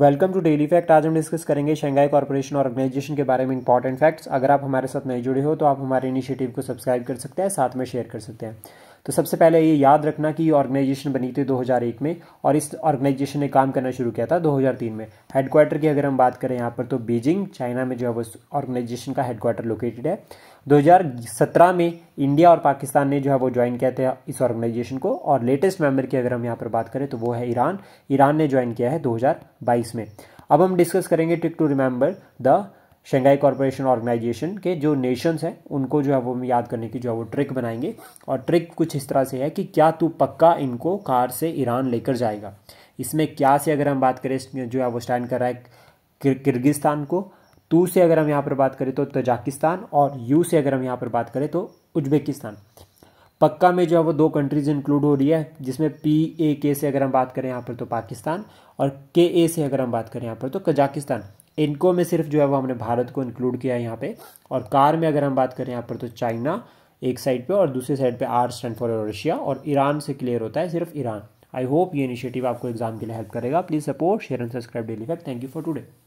welcome to daily fact आज हम discuss करेंगे शंघाई कॉरपोरेशन ऑर्गेनाइजेशन के बारे में इंपॉर्टेंट फैक्ट्स अगर आप हमारे साथ नए जुड़े हो तो आप हमारे इनिशिएटिव को सब्सक्राइब कर सकते हैं साथ में शेयर कर सकते हैं तो सबसे पहले ये याद रखना कि ये ऑर्गेनाइजेशन बनी थी 2001 में और इस ऑर्गेनाइजेशन ने काम करना शुरू किया था 2003 में हेडक्वार्टर की अगर हम बात करें यहाँ पर तो बीजिंग चाइना में जो है वो ऑर्गेनाइजेशन का हेडक्वार्टर लोकेटेड है 2017 में इंडिया और पाकिस्तान ने जो है वो ज्वाइन किया था इस ऑर्गेनाइजेशन को और लेटेस्ट मेंबर की अगर हम यहाँ पर बात करें तो वो है ईरान ईरान ने ज्वाइन किया है 2022 में अब हम डिस्कस करेंगे trick to remember the Shanghai corporation organisation के जो नेशंस हैं उनको जो है वो हम याद करने की जो है वो ट्रिक बनाएंगे और ट्रिक कुछ इस तरह से है कि क्या तू पक्का इनको कार से ईरान लेकर जाएगा इसमें क्या से अगर हम बात करें जो है वो स्टैंड कर रहा है किर्गिस्तान को तू से अगर हम यहाँ पर बात करें तो तजाकिस्तान और यू से अगर हम यहाँ पर बात करें तो उज्बेकिस्तान पक्का में जो है वो दो कंट्रीज इंक्लूड हो रही है जिसमें पी ए के से अगर हम बात करें यहाँ पर तो पाकिस्तान और के ए से अगर हम बात करें यहाँ पर तो कजाकिस्तान इनको में सिर्फ जो है वो हमने भारत को इंक्लूड किया है यहाँ पे और कार में अगर हम बात करें यहाँ पर तो चाइना एक साइड पे और दूसरी साइड पे आर स्टैंड फॉर रशिया और ईरान से क्लियर होता है सिर्फ ईरान आई होप ये इनिशिएटिव आपको एग्जाम के लिए हेल्प करेगा please support share and subscribe daily fact thank you for today